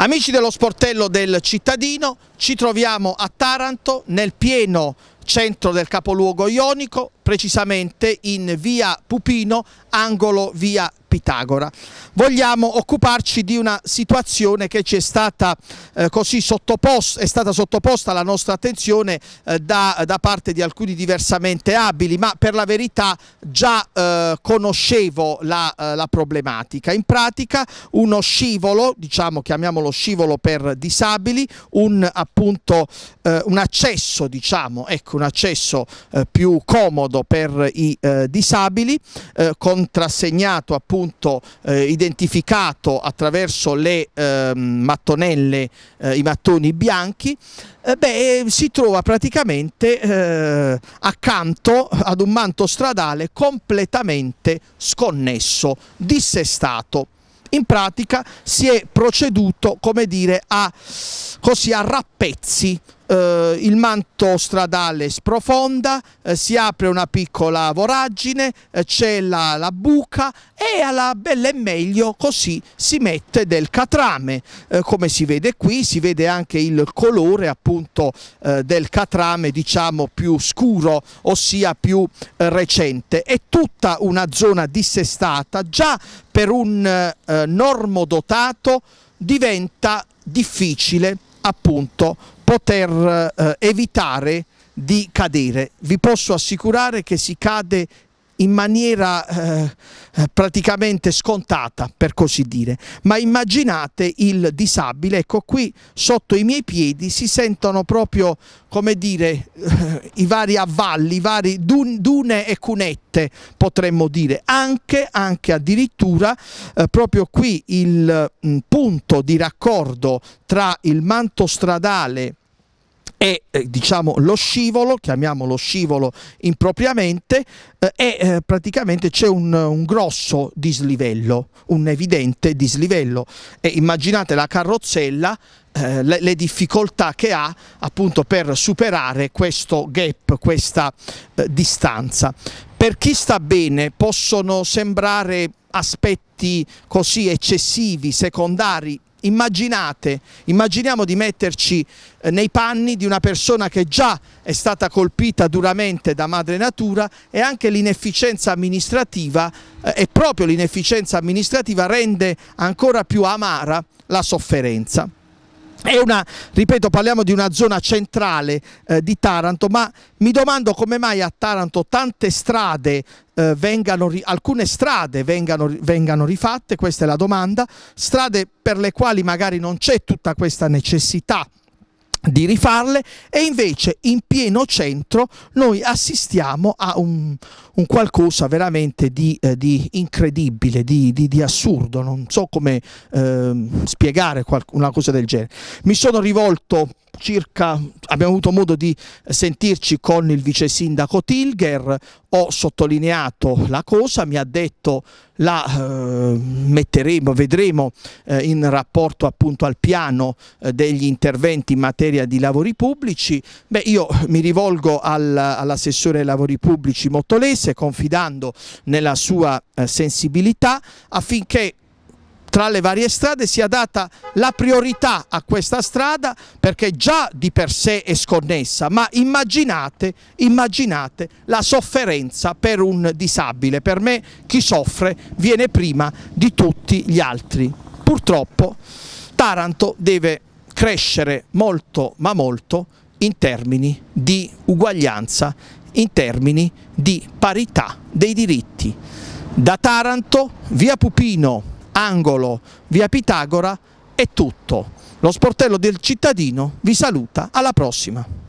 Amici dello sportello del cittadino, ci troviamo a Taranto nel pieno centro del capoluogo ionico, precisamente in via Pupino, angolo via Pitagora. Vogliamo occuparci di una situazione che ci è stata, eh, così sottoposta, è stata sottoposta alla nostra attenzione eh, da, da, parte di alcuni diversamente abili, ma per la verità già eh, conoscevo la, eh, la, problematica. In pratica uno scivolo, diciamo chiamiamolo scivolo per disabili, un, appunto, eh, un accesso, diciamo, ecco, un accesso eh, più comodo per i disabili, contrassegnato appunto appunto eh, identificato attraverso le eh, mattonelle, eh, i mattoni bianchi, eh, beh, eh, si trova praticamente eh, accanto ad un manto stradale completamente sconnesso, dissestato. In pratica si è proceduto, come dire, a, così, a rappezzi, eh, il manto stradale sprofonda, eh, si apre una piccola voragine, eh, c'è la, la, buca e alla bella e meglio così si mette del catrame. Eh, come si vede qui si vede anche il colore appunto eh, del catrame diciamo più scuro, ossia più eh, recente. È tutta una zona dissestata già per un normo dotato diventa difficile appunto poter eh, evitare di cadere. Vi posso assicurare che si cade in maniera eh, praticamente scontata, per così dire. Ma immaginate il disabile, ecco qui sotto i miei piedi si sentono proprio, come dire, eh, i vari avvalli, i vari dun, dune e cunette, potremmo dire, anche, anche addirittura eh, proprio qui il mh, mm, punto di raccordo tra il manto stradale è eh, diciamo lo scivolo, chiamiamolo scivolo impropriamente, eh, e eh, praticamente c'è un, un, grosso dislivello, un evidente dislivello. E immaginate la carrozzella, eh, le, le, difficoltà che ha appunto per superare questo gap, questa distanza. Per chi sta bene possono sembrare aspetti così eccessivi, secondari, immaginate, immaginiamo di metterci eh, nei panni di una persona che già è stata colpita duramente da madre natura e anche l'inefficienza amministrativa eh, e proprio l'inefficienza amministrativa rende ancora più amara la sofferenza. È una, ripeto, parliamo di una zona centrale eh, di Taranto, ma mi domando come mai a Taranto tante strade eh, vengano, alcune strade vengano, vengano, rifatte, questa è la domanda, strade per le quali magari non c'è tutta questa necessità di rifarle e invece in pieno centro noi assistiamo a un, un qualcosa veramente di, eh, di incredibile, di, di, di, assurdo, non so come eh, spiegare una cosa del genere. Mi sono rivolto circa, abbiamo avuto modo di sentirci con il vice sindaco Tilger, ho sottolineato la cosa, mi ha detto la eh, metteremo, vedremo eh, in rapporto appunto al piano eh, degli interventi in materia di lavori pubblici. Beh, io mi rivolgo al, all'assessore ai lavori pubblici Mottolese confidando nella sua eh, sensibilità affinché tra le varie strade sia data la priorità a questa strada perché già di per sé è sconnessa, ma immaginate, immaginate la sofferenza per un disabile. Per me chi soffre viene prima di tutti gli altri. Purtroppo Taranto deve crescere molto ma molto in termini di uguaglianza, in termini di parità dei diritti. Da Taranto, via Pupino angolo via Pitagora è tutto. Lo sportello del cittadino vi saluta, alla prossima.